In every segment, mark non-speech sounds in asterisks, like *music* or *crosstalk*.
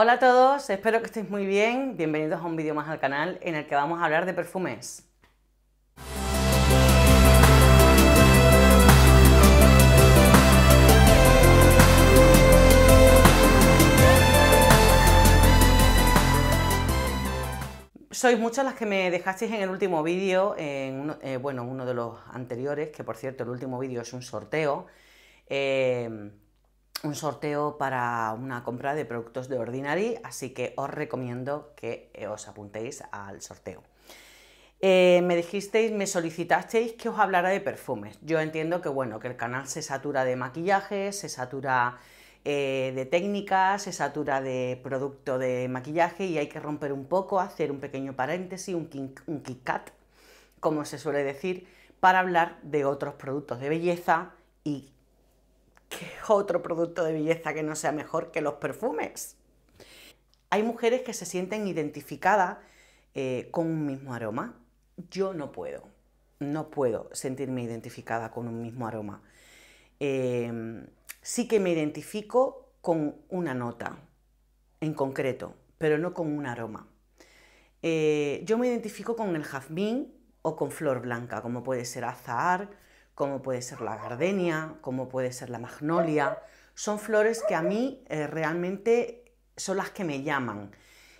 Hola a todos, espero que estéis muy bien. Bienvenidos a un vídeo más al canal en el que vamos a hablar de perfumes. sois muchas las que me dejasteis en el último vídeo, en eh, bueno, uno de los anteriores, que por cierto el último vídeo es un sorteo. Eh, un sorteo para una compra de productos de Ordinary, así que os recomiendo que eh, os apuntéis al sorteo. Eh, me dijisteis, me solicitasteis que os hablara de perfumes. Yo entiendo que bueno, que el canal se satura de maquillaje, se satura eh, de técnicas, se satura de producto de maquillaje y hay que romper un poco, hacer un pequeño paréntesis, un, un kick cut, como se suele decir, para hablar de otros productos de belleza y ¿Qué otro producto de belleza que no sea mejor que los perfumes? Hay mujeres que se sienten identificadas eh, con un mismo aroma. Yo no puedo, no puedo sentirme identificada con un mismo aroma. Em, sí que me identifico con una nota en concreto, pero no con un aroma. Eh, yo me identifico con el jazmín o con flor blanca, como puede ser azahar, como puede ser la gardenia, como puede ser la magnolia. Son flores que a mí eh, realmente son las que me llaman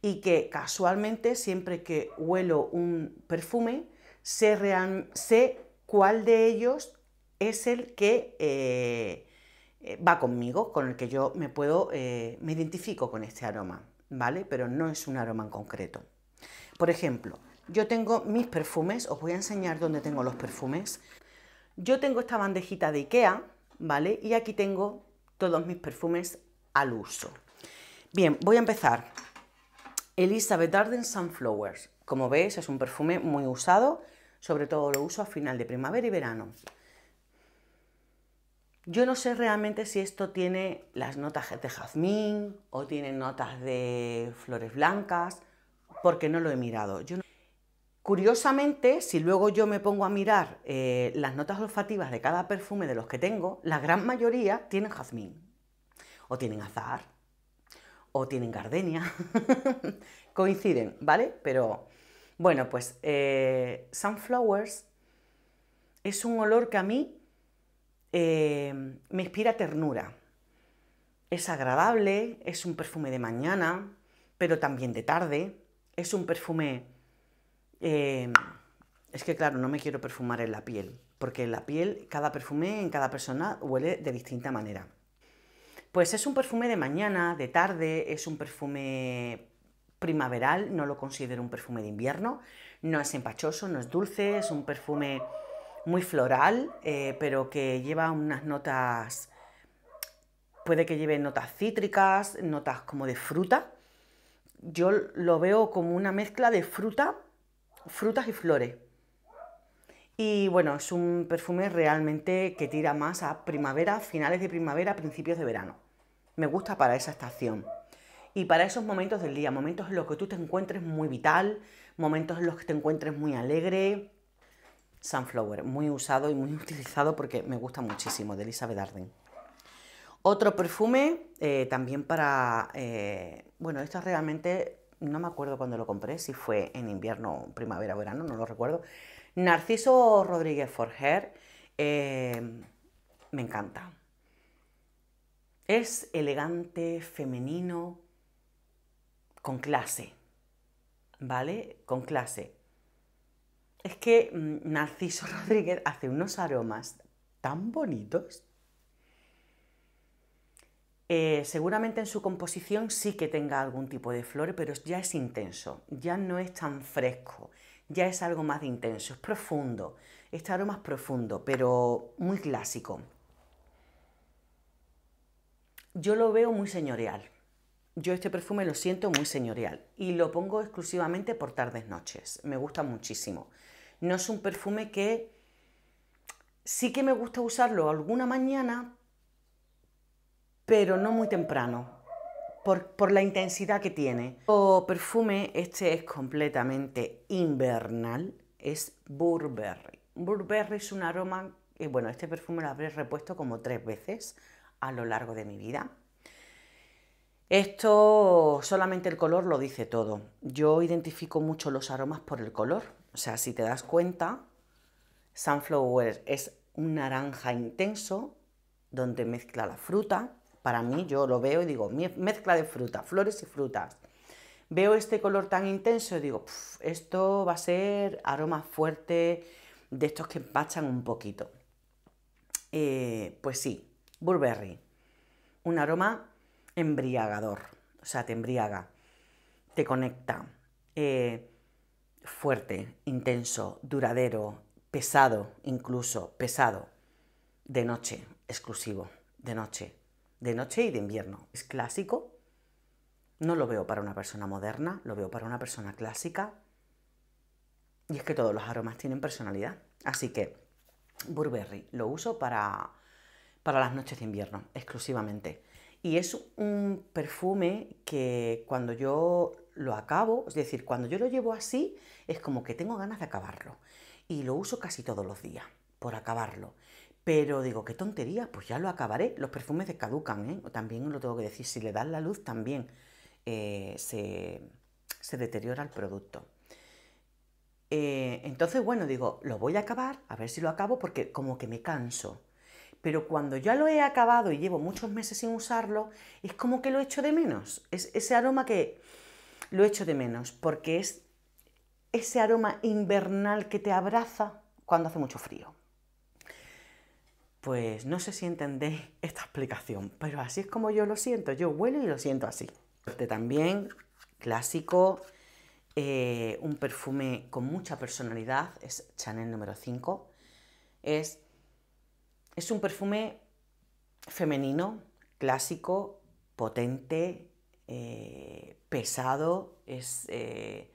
y que casualmente siempre que huelo un perfume sé, cuál de ellos es el que eh, va conmigo, con el que yo me puedo, eh, me identifico con este aroma, ¿vale? Pero no es un aroma en concreto. Por ejemplo, yo tengo mis perfumes, os voy a enseñar dónde tengo los perfumes. Yo tengo esta bandejita de Ikea, ¿vale? Y aquí tengo todos mis perfumes al uso. Bien, voy a empezar. Elizabeth Arden Sunflowers. Como veis, es un perfume muy usado, sobre todo lo uso a final de primavera y verano. Yo no sé realmente si esto tiene las notas de jazmín o tiene notas de flores blancas, porque no lo he mirado. Yo Curiosamente, si luego yo me pongo a mirar eh, las notas olfativas de cada perfume de los que tengo, la gran mayoría tienen jazmín, o tienen azahar, o tienen gardenia. *laughs* Coinciden, ¿vale? Pero bueno, pues eh, Sunflowers es un olor que a mí eh, me inspira ternura. Es agradable, es un perfume de mañana, pero también de tarde. Es un perfume Em, es que claro, no me quiero perfumar en la piel, porque la piel, cada perfume en cada persona huele de distinta manera. Pues es un perfume de mañana, de tarde, es un perfume primaveral, no lo considero un perfume de invierno, no es empachoso, no es dulce, es un perfume muy floral, eh, pero que lleva unas notas, puede que lleve notas cítricas, notas como de fruta. Yo lo veo como una mezcla de fruta frutas y flores. Y bueno, es un perfume realmente que tira más a primavera, finales de primavera, principios de verano. Me gusta para esa estación. Y para esos momentos del día, momentos en los que tú te encuentres muy vital, momentos en los que te encuentres muy alegre. Sunflower, muy usado y muy *laughs* utilizado porque me gusta muchísimo, de Elizabeth Arden. Otro perfume eh, también para... Eh, bueno, esto realmente no me acuerdo cuando lo compré, si fue en invierno, primavera, o verano, no lo recuerdo. Narciso Rodríguez Forger eh, me encanta. Es elegante, femenino, con clase, ¿vale? Con clase. Es que mm, Narciso *laughs* Rodríguez hace unos aromas tan bonitos eh, seguramente en su composición sí que tenga algún tipo de flor, pero ya es intenso, ya no es tan fresco, ya es algo más intenso, es profundo, este aroma es profundo, pero muy clásico. Yo lo veo muy señorial. Yo este perfume lo siento muy señorial y lo pongo exclusivamente por tardes noches. Me gusta muchísimo. No es un perfume que sí que me gusta usarlo alguna mañana, pero no muy temprano, por, la intensidad que tiene. O perfume, este es completamente invernal, es Burberry. Burberry es un aroma, y bueno, este perfume lo habré repuesto como tres veces a lo largo de mi vida. Esto solamente el color lo dice todo. Yo identifico mucho los aromas por el color. O sea, si te das cuenta, Sunflower es un naranja intenso donde mezcla la fruta, para mí, yo lo veo y digo, mezcla de fruta, flores y frutas. Veo este color tan intenso y digo, esto va a ser aroma fuerte, de estos que empachan un poquito. Eh, pues sí, Burberry. Un aroma embriagador. O sea, te embriaga, te conecta. Eh, fuerte, intenso, duradero, pesado, incluso pesado. De noche, exclusivo, de noche de noche y de invierno. Es clásico. No lo veo para una persona moderna, lo veo para una persona clásica. Y es que todos los aromas tienen personalidad. Así que Burberry lo uso para, para las noches de invierno exclusivamente. Y es un perfume que cuando yo lo acabo, es decir, cuando yo lo llevo así, es como que tengo ganas de acabarlo. Y lo uso casi todos los días por acabarlo. Pero digo, qué tontería, pues ya lo acabaré. Los perfumes descaducan, ¿eh? También lo tengo que decir, si le dan la luz también eh, se, deteriora el producto. Eh, entonces, bueno, digo, lo voy a acabar, a ver si lo acabo, porque como que me canso. Pero cuando ya lo he acabado y llevo muchos meses sin usarlo, es como que lo echo de menos. Es ese aroma que lo echo de menos, porque es ese aroma invernal que te abraza cuando hace mucho frío. Pues no sé si entendéis *laughs* esta explicación, pero así es como yo lo siento. Yo huelo y lo siento así. Este también, clásico, eh, un perfume con mucha personalidad, es Chanel número 5. Es, es un perfume femenino, clásico, potente, eh, pesado, es, eh,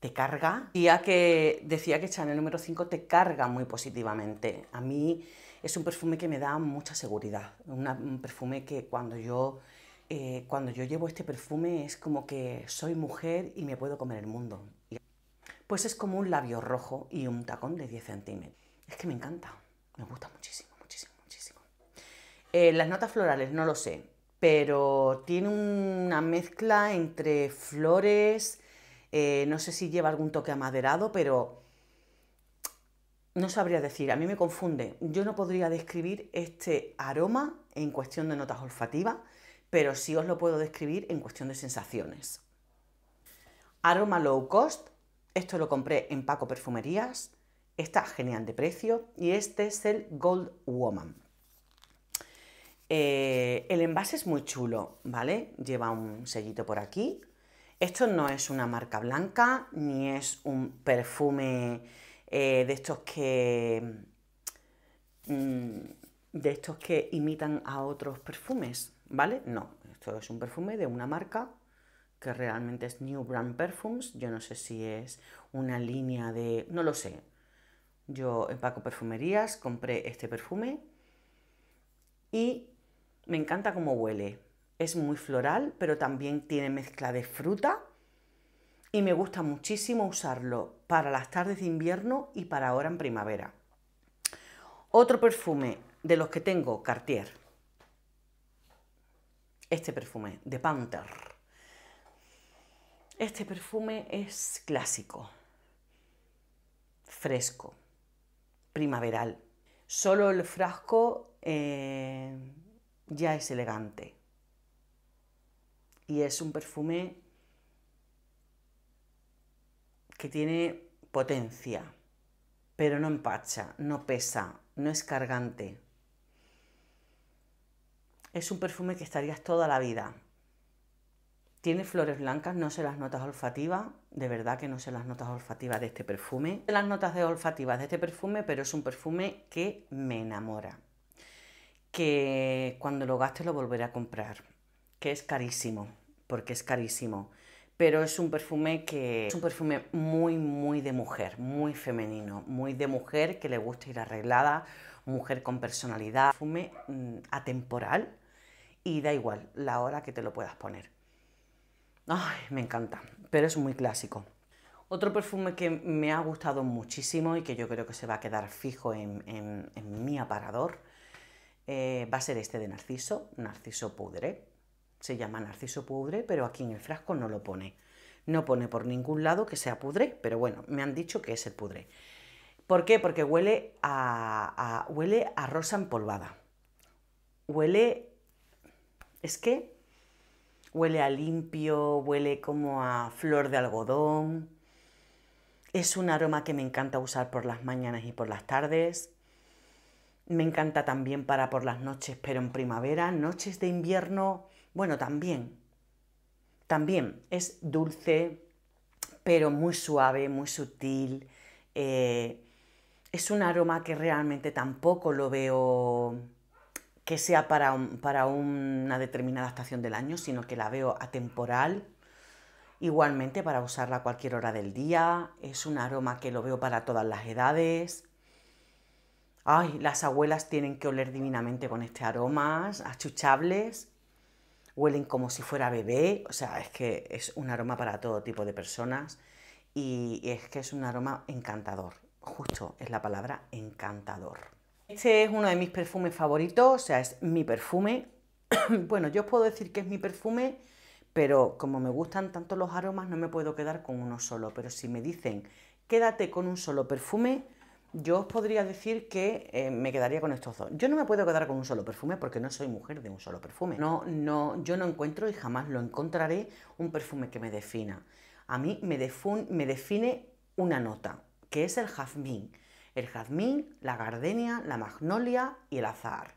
te carga. Ya que, decía que Chanel número 5 te carga muy positivamente. A mí es un perfume que me da mucha seguridad, un perfume que cuando yo, eh, cuando yo llevo este perfume es como que soy mujer y me puedo comer el mundo. Pues es como un labio rojo y un tacón de 10 centímetros. Es que me encanta, me gusta muchísimo, muchísimo, muchísimo. Eh, las notas florales, no lo sé, pero tiene una mezcla entre flores, eh, no sé si lleva algún toque amaderado, pero no sabría decir, a mí me confunde. Yo no podría describir este aroma en cuestión de notas olfativas, pero sí os lo puedo describir en cuestión de sensaciones. Aroma low cost, esto lo compré en Paco Perfumerías, está genial de precio y este es el Gold Woman. Eh, el envase es muy chulo, ¿vale? Lleva un sellito por aquí. Esto no es una marca blanca ni es un perfume eh, de estos que. Mm, mm, de estos que imitan a otros perfumes, ¿vale? No, esto es un perfume de una marca que realmente es New Brand Perfumes. Yo no sé si es una línea de. no lo sé. Yo Paco perfumerías, compré este perfume y me encanta cómo huele. Es muy floral, pero también tiene mezcla de fruta y me gusta muchísimo usarlo para las tardes de invierno y para ahora en primavera. Otro perfume de los que tengo, Cartier. Este perfume, de Panther. Este perfume es clásico, fresco, primaveral. Solo el frasco eh, ya es elegante. Y es un perfume que tiene potencia, pero no empacha, no pesa, no es cargante. Es un perfume que estarías toda la vida. Tiene flores blancas, no sé las notas olfativas, de verdad que no sé las notas olfativas de este perfume. No sé las notas olfativas de este perfume, pero es un perfume que me enamora. Que cuando lo gaste lo volveré a comprar, que es carísimo, porque es carísimo pero es un perfume que es un perfume muy muy de mujer, muy femenino, muy de mujer que le gusta ir arreglada, mujer con personalidad, perfume mm, atemporal y da igual la hora que te lo puedas poner. me encanta, pero es muy clásico. Otro perfume que me ha gustado muchísimo y que yo creo que se va a quedar fijo en, mi aparador eh, va a ser este de Narciso, Narciso Pudre. Se llama narciso pudre, pero aquí en el frasco no lo pone. No pone por ningún lado que sea pudre, pero bueno, me han dicho que es el pudre. ¿Por qué? Porque huele a, a huele a rosa empolvada. Huele... Es que huele a limpio, huele como a flor de algodón. Es un aroma que me encanta usar por las mañanas y por las tardes. Me encanta también para por las noches, pero en primavera, noches de invierno, bueno, también. También es dulce, pero muy suave, muy sutil. Eh, es un aroma que realmente tampoco lo veo que sea para, para una determinada estación del año, sino que la veo atemporal. Igualmente para usarla a cualquier hora del día. Es un aroma que lo veo para todas las edades. Ay, las abuelas tienen que oler divinamente con este aroma, achuchables huelen como si fuera bebé, o sea, es que es un aroma para todo tipo de personas y es que es un aroma encantador, justo es la palabra encantador. Este es uno de mis perfumes favoritos, o sea, es mi perfume. *coughs* bueno, yo os puedo decir que es mi perfume, pero como me gustan tanto los aromas, no me puedo quedar con uno solo. Pero si me dicen, quédate con un solo perfume, yo os podría decir que eh, me quedaría con estos dos. Yo no me puedo quedar con un solo perfume porque no soy mujer de un solo perfume. No, no, yo no encuentro y jamás lo encontraré un perfume que me defina. A mí me, me define una nota, que es el jazmín. El jazmín, la gardenia, la magnolia y el azahar.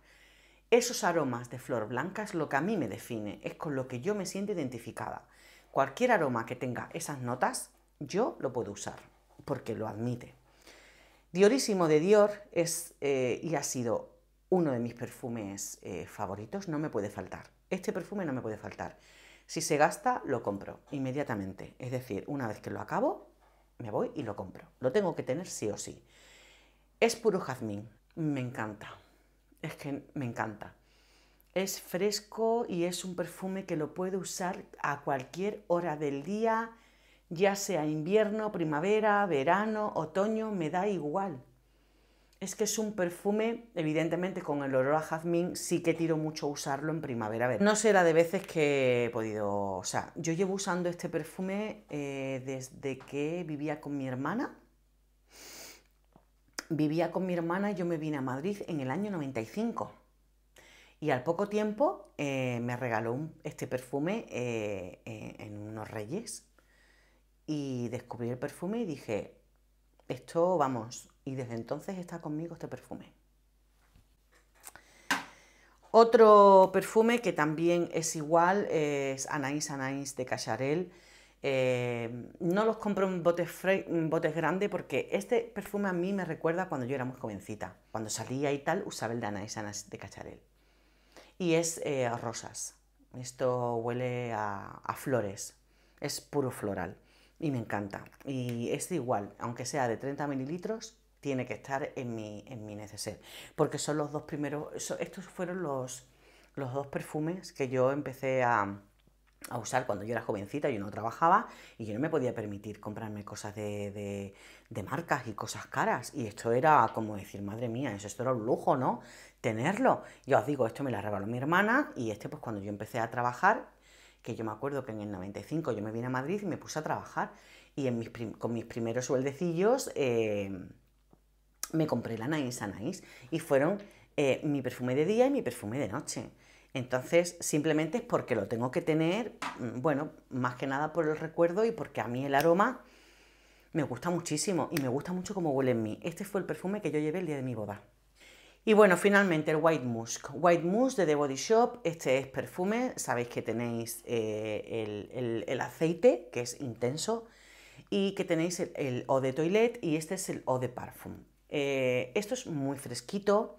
Esos aromas de flor blanca es lo que a mí me define, es con lo que yo me siento identificada. Cualquier aroma que tenga esas notas, yo lo puedo usar, porque lo admite. Diorísimo de Dior es eh, y ha sido uno de mis perfumes eh, favoritos, no me puede faltar. Este perfume no me puede faltar. Si se gasta, lo compro inmediatamente. Es decir, una vez que lo acabo, me voy y lo compro. Lo tengo que tener sí o sí. Es puro jazmín. Me encanta. Es que me encanta. Es fresco y es un perfume que lo puedo usar a cualquier hora del día, ya sea invierno, primavera, verano, otoño, me da igual. Es que es un perfume, evidentemente con el olor a jazmín sí que tiro mucho usarlo en primavera. no será de veces que he podido, o sea, yo llevo usando este perfume eh, desde que vivía con mi hermana. Vivía con mi hermana y yo me vine a Madrid en el año 95. Y al poco tiempo eh, me regaló este perfume eh, en unos reyes y descubrí el perfume y dije, esto vamos, y desde entonces está conmigo este perfume. Otro perfume que también es igual es Anaïs Anais de Cacharel. Eh, no los compro en botes, grandes porque este perfume a mí me recuerda cuando yo era muy jovencita. Cuando salía y tal, usaba el de Anaïs Anaïs de Cacharel. Y es a eh, rosas. Esto huele a flores. Es puro floral y me encanta. Y es igual, aunque sea de 30 mililitros, tiene que estar en mi, en mi neceser. Porque son los dos primeros, estos fueron los, los dos perfumes que yo empecé a, usar cuando yo era jovencita, yo no trabajaba y yo no me podía permitir comprarme cosas de, de, marcas y cosas caras. Y esto era como decir, madre mía, eso esto era un lujo, ¿no? Tenerlo. Yo os digo, esto me la regaló mi hermana y este pues cuando yo empecé a trabajar que yo me acuerdo que en el 95 yo me vine a Madrid y me puse a trabajar y con mis primeros sueldecillos em, me compré la Nice y fueron eh, mi perfume de día y mi perfume de noche. Entonces, simplemente es porque lo tengo que tener, mm, bueno, más que nada por el recuerdo y porque a mí el aroma me gusta muchísimo y me gusta mucho cómo huele en mí. Este fue el perfume que yo llevé el día de mi boda. Y bueno, finalmente el White Musk. White Musk de The Body Shop, este es perfume, sabéis que tenéis eh, el, aceite, que es intenso, y que tenéis el, eau de toilette y este es el eau de parfum. Eh, esto es muy fresquito,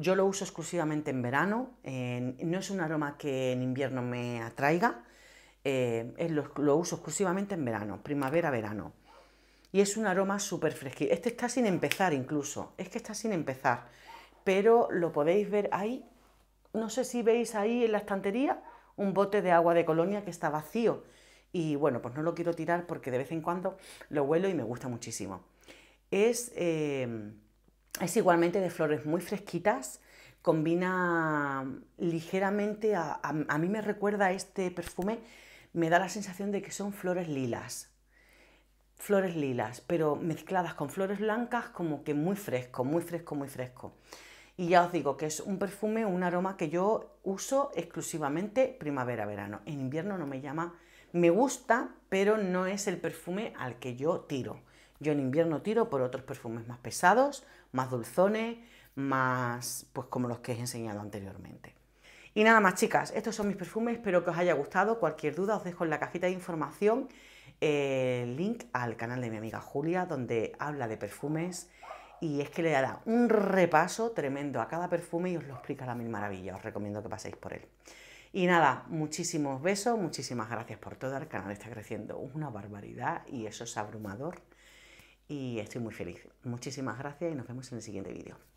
yo lo uso exclusivamente en verano, no es un aroma que en invierno me atraiga, eh, lo, uso exclusivamente en verano, primavera-verano y es un aroma súper fresquito. Este está sin empezar incluso, es que está sin empezar, pero lo podéis ver ahí, no sé si veis ahí en la estantería un bote de agua de colonia que está vacío y bueno, pues no lo quiero tirar porque de vez en cuando lo huelo y me gusta muchísimo. Es, eh, igualmente de flores muy fresquitas, combina ligeramente, a, mí me recuerda este perfume, me da la sensación de que son flores lilas, flores lilas, pero mezcladas con flores blancas como que muy fresco, muy fresco, muy fresco. Y ya os digo que es un perfume, un aroma que yo uso exclusivamente primavera-verano. En invierno no me llama, me gusta, pero no es el perfume al que yo tiro. Yo en invierno tiro por otros perfumes más pesados, más dulzones, más pues como los que he enseñado anteriormente. Y nada más chicas, estos son mis perfumes, espero que os haya gustado. Cualquier duda os dejo en la cajita de información el link al canal de mi amiga Julia, donde habla de perfumes y es que le da un repaso tremendo a cada perfume y os lo explica a la mil maravilla. Os recomiendo que paséis por él. Y nada, muchísimos besos, muchísimas gracias por todo. El canal está creciendo una barbaridad y eso es abrumador. Y estoy muy feliz. Muchísimas gracias y nos vemos en el siguiente vídeo.